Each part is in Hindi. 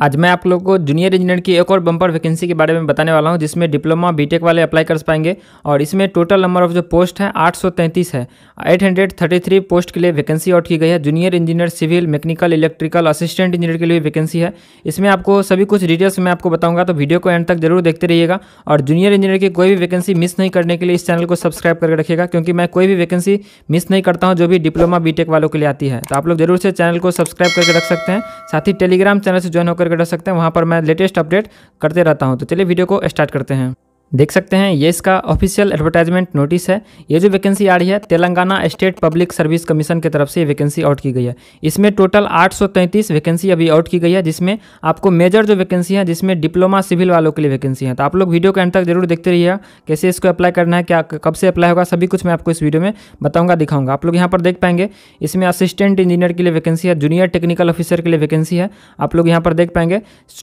आज मैं आप लोगों को जूनियर इंजीनियर की एक और बम्पर वैकेंसी के बारे में बताने वाला हूं जिसमें डिप्लोमा बीटेक वाले अप्लाई कर पाएंगे और इसमें टोटल नंबर ऑफ जो पोस्ट है 833 है 833 पोस्ट के लिए वैकेंसी आउट की गई है junior engineer civil mechanical electrical assistant engineer के लिए वैकेंसी है इसमें आपको सभी कुछ डिटेल्स मैं आपको बताऊँगा तो वीडियो को एंड तक जरूर देखते रहिएगा और जूनियर इंजीनियर की कोई भी वैकेंसी मिस नहीं करने के लिए इस चैनल को सब्सक्राइब करके रखिएगा क्योंकि मैं कोई भी वैकेंसी मिस नहीं करता हूँ जो भी डिप्लोमा बी वालों के लिए आती है तो आप लोग जरूर से चैनल को सब्सक्राइब करके रख सकते हैं साथ ही टेलीग्राम चैनल से ज्वाइन होकर कर सकते हैं वहाँ पर मैं लेटेस्ट अपडेट करते रहता हूँ तो चलिए वीडियो को स्टार्ट करते हैं देख सकते हैं ये इसका ऑफिशियल एडवर्टाइजमेंट नोटिस है ये जो वैकेंसी आ रही है Telangana state public service commission की तरफ से वैकेंसी आउट की गई है इसमें टोटल 833 वैकेंसी अभी आउट की गई है जिसमें आपको मेजर जो वैकेंसी है जिसमें डिप्लोमा सिविल वालों के लिए वैकेंसी है तो आप लोग वीडियो के अंत तक जरूर देखते रहिए कैसे इसको अप्लाई करना है क्या कब से अप्लाई होगा सभी कुछ मैं आपको इस वीडियो में बताऊँगा दिखाऊंगा आप लोग यहाँ पर देख पाएंगे इसमें असिस्टेंट इंजीनियर के लिए वैकेंसी है जूनियर टेक्निकल ऑफिसर के लिए वैकेंसी है आप लोग यहाँ पर देख पाएंगे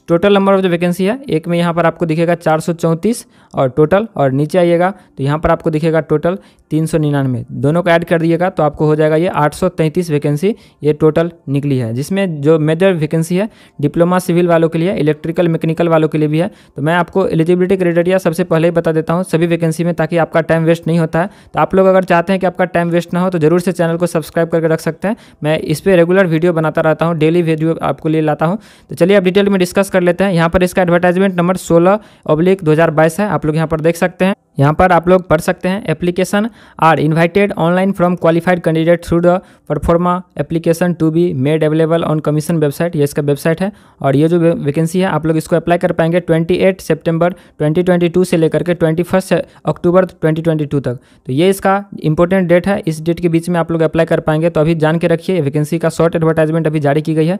टोटल नंबर ऑफ जो वैकेंसी है एक में यहाँ पर आपको दिखेगा चार और टोटल और नीचे आइएगा तो यहाँ पर आपको दिखेगा टोटल तीन सौ निन्यानवे दोनों को ऐड कर दिएगा तो आपको हो जाएगा ये आठ सौ तैंतीस वैकेंसी ये टोटल निकली है जिसमें जो मेजर वैकेंसी है डिप्लोमा सिविल वालों के लिए इलेक्ट्रिकल मैकेनिकल वालों के लिए भी है तो मैं आपको एलिजिबिलिटी क्राइटेरिया सबसे पहले ही बता देता हूँ सभी वैकेंसी में ताकि आपका टाइम वेस्ट नहीं होता है तो आप लोग अगर चाहते हैं कि आपका टाइम वेस्ट ना हो तो जरूर से चैनल को सब्सक्राइब करके रख सकते हैं मैं इस पर रेगुलर वीडियो बनाता रहता हूँ डेली वीडियो आपको लिए लाता हूँ तो चलिए आप डिटेल में डिस्कस कर लेते हैं यहाँ पर इसका एडवर्टाइजमेंट नंबर सोलह अब्लिक दो है आप लोग यहाँ पर देख सकते हैं यहाँ पर आप लोग पढ़ सकते हैं application are invited online from qualified candidate through the proforma application to be made available on commission website ये इसका वेबसाइट है और ये जो वैकेंसी है आप लोग इसको अप्लाई कर पाएंगे 28 सितंबर 2022 से लेकर के 21 अक्टूबर 2022 तक तो ये इसका इंपॉर्टेंट डेट है इस डेट के बीच में आप लोग अप्लाई कर पाएंगे तो अभी जान के रखिए वैकेंसी का शॉर्ट एडवर्टाइजमेंट अभी जारी की गई है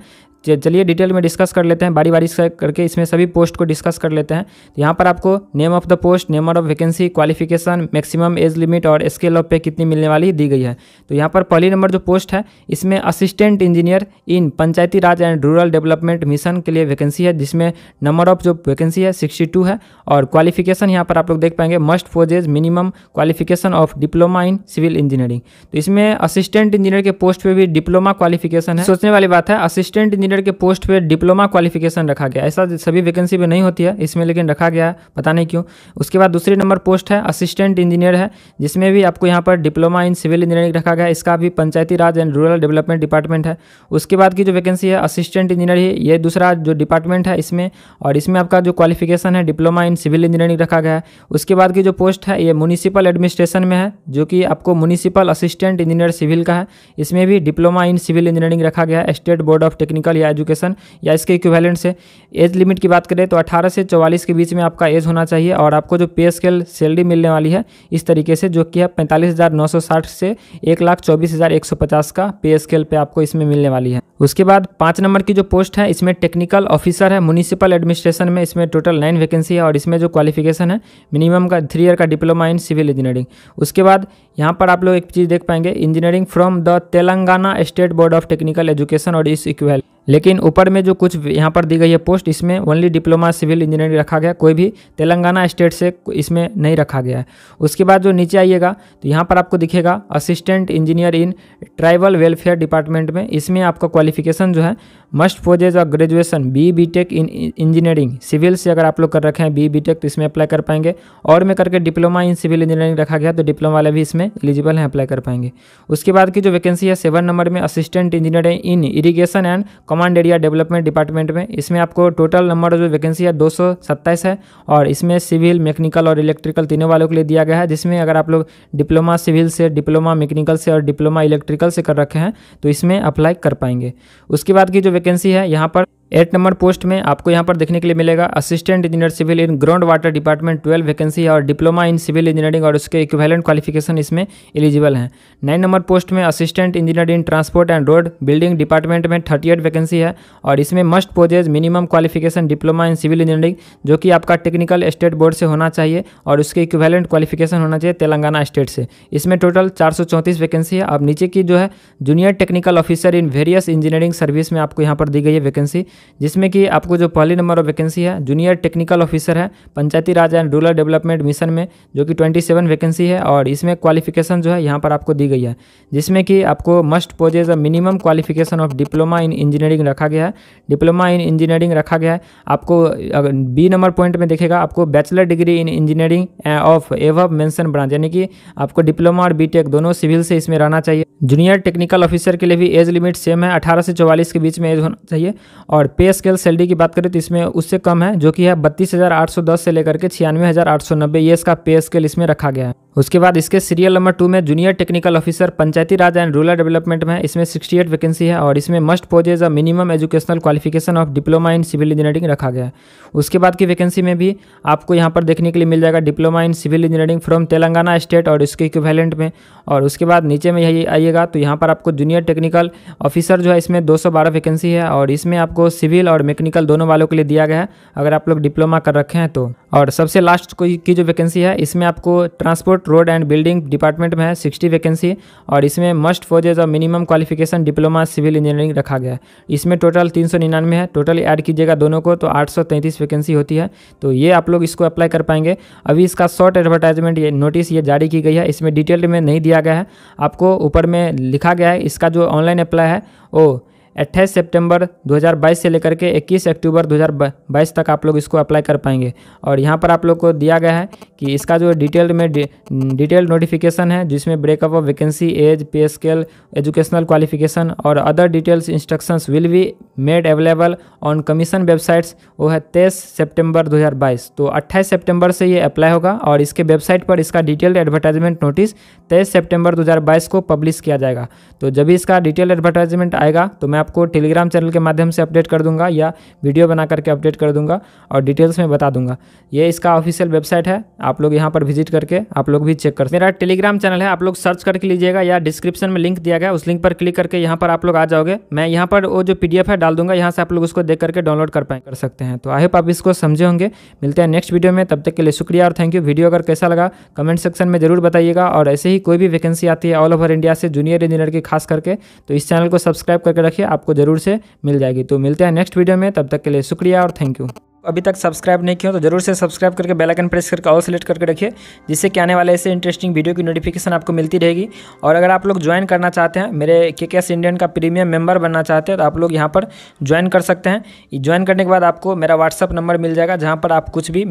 चलिए डिटेल में डिस्कस कर लेते हैं बारी बारी करके इसमें सभी पोस्ट को डिस्कस कर लेते हैं तो यहाँ पर आपको name of the post number of vacancy SC qualification maximum age limit और स्केल ऑफ पे कितनी मिलने वाली दी गई है तो यहाँ पर पहली नंबर जो पोस्ट है इसमें assistant engineer in Panchayati Raj and rural development mission के लिए वैकेंसी है जिसमें नंबर ऑफ जो वैकेंसी है सिक्सटी है और क्वालिफिकेशन यहाँ पर आप लोग देख पाएंगे must possess as minimum qualification of diploma in civil engineering तो इसमें असिस्टेंट इंजीनियर के पोस्ट पर भी डिप्लोमा क्वालिफिकेशन है सोचने वाली बात है असिस्टेंट इंजीनियर के पोस्ट पर डिप्लोमा क्वालिफिकेशन रखा गया ऐसा सभी वैकेंसी में नहीं होती है इसमें लेकिन रखा गया पता नहीं क्यों उसके बाद दूसरे नंबर पोस्ट पोस्ट है असिस्टेंट इंजीनियर है जिसमें भी आपको यहाँ पर डिप्लोमा इन सिविल इंजीनियरिंग रखा गया है इसका भी Panchayati Raj and rural development department है उसके बाद की जो वैकेंसी है असिस्टेंट इंजीनियर ही ये दूसरा जो डिपार्टमेंट है इसमें और इसमें आपका जो क्वालिफिकेशन है डिप्लोमा इन सिविल इंजीनियरिंग रखा गया है उसके बाद की जो पोस्ट है ये म्यूनिसिपल एडमिनिस्ट्रेशन में है जो कि आपको म्यूनिसिपल असिस्टेंट इंजीनियर सिविल का है इसमें भी डिप्लोमा इन सिविल इंजीनियरिंग रखा गया है स्टेट बोर्ड ऑफ टेक्निकल या एजुकेशन या इसके इक्विवेलेंट से एज लिमिट की बात करें तो अठारह से चौवालीस के बीच में आपका एज होना चाहिए और आपको जो पे स्केल सैलरी मिलने वाली है इस तरीके से जो कि है पैंतालीस से एक लाख चौबीस हज़ार एक सौ पचास का पे स्केल पे आपको इसमें मिलने वाली है उसके बाद पाँच नंबर की जो पोस्ट है इसमें टेक्निकल ऑफिसर है म्यूनिसिपल एडमिनिस्ट्रेशन में इसमें टोटल नाइन वैकेंसी है और इसमें जो क्वालिफिकेशन है मिनिमम का थ्री ईयर का डिप्लोमा इन सिविल इंजीनियरिंग उसके बाद यहाँ पर आप लोग एक चीज़ देख पाएंगे engineering from the Telangana state board of technical education और इस इक्वल लेकिन ऊपर में जो कुछ यहाँ पर दी गई है पोस्ट इसमें ओनली डिप्लोमा सिविल इंजीनियरिंग रखा गया कोई भी तेलंगाना स्टेट से इसमें नहीं रखा गया है उसके बाद जो नीचे आइएगा तो यहाँ पर आपको दिखेगा assistant engineer in tribal welfare department में इसमें आपका क्वालिफिकेशन जो है मस्ट फोजेज और graduation B B tech in engineering civil से अगर आप लोग कर रखे हैं बी बी टेक तो इसमें अप्लाई कर पाएंगे और में करके डिप्लोमा इन सिविल इंजीनियरिंग रखा गया तो डिप्लोमा वाले भी इसमें हैं एलिजिबल हैं अप्लाई कर पाएंगे उसके बाद की जो वैकेंसी है सेवन नंबर में assistant engineer in irrigation and command area development department में इसमें आपको टोटल नंबर जो वैकेंसी है दो है और इसमें सिविल मेकनिकल और इलेक्ट्रिकल तीनों वालों के लिए दिया गया है जिसमें अगर आप लोग डिप्लोमा सिविल से डिप्लोमा मैकेनिकल से और डिप्लोमा इलेक्ट्रिकल से कर रखे हैं तो इसमें अप्लाई कर पाएंगे उसके बाद की जो वैकेंसी है यहाँ पर एट नंबर पोस्ट में आपको यहाँ पर देखने के लिए मिलेगा assistant engineer civil in ground water department twelve vacancy है और डिप्लोमा इन सिविल इंजीनियरिंग और उसके इक्विवेलेंट क्वालिफिकेशन इसमें एलिजिबल हैं नाइन नंबर पोस्ट में assistant engineer in transport and road building department में थर्टी एट वैकेंसी है और इसमें must possess minimum qualification diploma in civil engineering जो कि आपका टेक्निकल स्टेट बोर्ड से होना चाहिए और उसके इक्विवेलेंट क्वालिफिकेशन होना चाहिए तेलंगाना स्टेट से इसमें टोटल चार वैकेंसी है अब नीचे की जो है junior technical officer in various engineering service में आपको यहाँ पर दी गई है वैकेंसी जिसमें कि आपको जो पहले नंबर ऑफ वैकेंसी है जूनियर टेक्निकल ऑफिसर है Panchayati Raj and rural development mission में जो कि ट्वेंटी सेवन वैकेंसी है और इसमें क्वालिफिकेशन जो है यहाँ पर आपको दी गई है जिसमें कि आपको must possess a minimum qualification of diploma in engineering रखा गया है डिप्लोमा इन इंजीनियरिंग रखा गया है आपको बी नंबर पॉइंट में देखेगा आपको bachelor degree in engineering of above mention branch यानी कि आपको डिप्लोमा और बी दोनों सिविल से इसमें रहना चाहिए जूनियर टेक्निकल ऑफिसर के लिए भी एज लिमिट सेम है अठारह से चौवालीस के बीच में एज होना चाहिए और और पे स्केल सैलरी की बात करें तो इसमें उससे कम है जो कि है बत्तीस से लेकर के छियानवे ये इसका पे स्केल इसमें रखा गया है उसके बाद इसके सीरियल नंबर टू में junior technical officer Panchayati Raj and rural development में इसमें 68 वैकेंसी है और इसमें must possess a minimum educational qualification of diploma in civil engineering रखा गया है उसके बाद की वैकेंसी में भी आपको यहाँ पर देखने के लिए मिल जाएगा diploma in civil engineering from Telangana state और इसके इक्वेलेंट में और उसके बाद नीचे में यही आइएगा तो यहाँ पर आपको जूनियर टेक्निकल ऑफिसर जो है इसमें दो वैकेंसी है और इसमें आपको सिविल और मेकनिकल दोनों वालों के लिए दिया गया है अगर आप लोग डिप्लोमा कर रखे हैं तो और सबसे लास्ट की जो वैकेंसी है इसमें आपको transport road and building department में है सिक्सटी वैकेंसी और इसमें मस्ट फोजेज और minimum qualification diploma civil engineering रखा गया है इसमें टोटल तीन सौ निन्यानवे है टोटल ऐड कीजिएगा दोनों को तो आठ सौ तैंतीस वैकेंसी होती है तो ये आप लोग इसको अप्लाई कर पाएंगे अभी इसका शॉर्ट एडवर्टाइजमेंट ये नोटिस ये जारी की गई है इसमें डिटेल में नहीं दिया गया है आपको ऊपर में लिखा गया है इसका जो ऑनलाइन अप्लाई है वो अट्ठाईस सितंबर 2022 से लेकर के 21 अक्टूबर 2022 तक आप लोग इसको अप्लाई कर पाएंगे और यहाँ पर आप लोग को दिया गया है कि इसका जो डिटेल्ड में डिटेल्ड नोटिफिकेशन है जिसमें breakup of vacancy age pay scale educational qualification और other details instructions will be made available on commission websites वो है तेईस सेप्टेम्बर दो तो अट्ठाईस सेप्टेम्बर से ये अप्लाई होगा और इसके वेबसाइट पर इसका डिटेल्ड एडवर्टाइजमेंट नोटिस तेईस सेप्टेम्बर दो को पब्लिश किया जाएगा तो जब इसका डिटेल एडवर्टाइजमेंट आएगा तो मैं आपको टेलीग्राम चैनल के माध्यम से अपडेट कर दूंगा या वीडियो बना करके अपडेट कर दूंगा और डिटेल्स में बता दूंगा ये इसका ऑफिशियल वेबसाइट है आप लोग यहाँ पर विजिट करके आप लोग भी चेक कर मेरा टेलीग्राम चैनल है आप लोग सर्च करके लीजिएगा या डिस्क्रिप्शन में लिंक दिया गया उस लिंक पर क्लिक करके यहाँ पर आप लोग आ जाओगे मैं यहाँ पर वो जो पी है डाल दूंगा यहाँ से आप लोग उसको देख करके डाउनलोड कर पाए कर सकते हैं तो आई होप आप इसको समझे होंगे मिलते हैं नेक्स्ट वीडियो में तब तक के लिए शुक्रिया और थैंक यू वीडियो अगर कैसा लगा कमेंट सेक्शन में जरूर बताइएगा और ऐसे ही कोई भी वैकेंसी आती है ऑल ओवर इंडिया से जूनियर इंजीनियर की खास करके तो इस चैनल को सब्सक्राइब करके रखिए आपको ज़रूर से मिल जाएगी तो मिलते हैं नेक्स्ट वीडियो में तब तक के लिए शुक्रिया और थैंक यू अभी तक सब्सक्राइब नहीं किया तो जरूर से सब्सक्राइब करके बेल आइकन प्रेस करके और सेलेक्ट करके रखिए जिससे कि आने वाले ऐसे इंटरेस्टिंग वीडियो की नोटिफिकेशन आपको मिलती रहेगी और अगर आप लोग ज्वाइन करना चाहते हैं मेरे के के इंडियन का प्रीमियम मेंबर बनना चाहते हैं तो आप लोग यहाँ पर ज्वाइन कर सकते हैं ज्वाइन करने के बाद आपको मेरा व्हाट्सअप नंबर मिल जाएगा जहाँ पर आप कुछ भी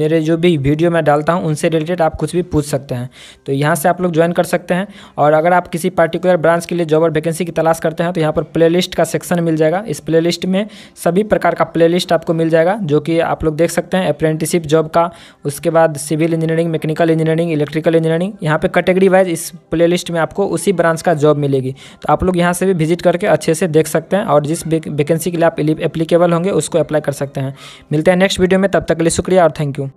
मेरे जो भी वीडियो मैं डालता हूँ उनसे रिलेटेड आप कुछ भी पूछ सकते हैं तो यहाँ से आप लोग ज्वाइन कर सकते हैं और अगर आप किसी पर्टिकुलर ब्रांच के लिए जॉब और वैकेंसी की तलाश करते हैं तो यहाँ पर लिस्ट का सेक्शन मिल जाएगा इस लिस्ट में सभी प्रकार का लिस्ट आपको मिल जाएगा जो कि आप लोग देख सकते हैं अप्रेंटिसिप जॉब का उसके बाद civil engineering mechanical engineering electrical engineering यहाँ पे कैटेगरी वाइज इस प्लेलिस्ट में आपको उसी ब्रांच का जॉब मिलेगी तो आप लोग यहाँ से भी विजिट करके अच्छे से देख सकते हैं और जिस वैकेंसी के लिए आप एप्लीकेबल होंगे उसको अप्लाई कर सकते हैं मिलते हैं नेक्स्ट वीडियो में तब तक के लिए शुक्रिया और थैंक यू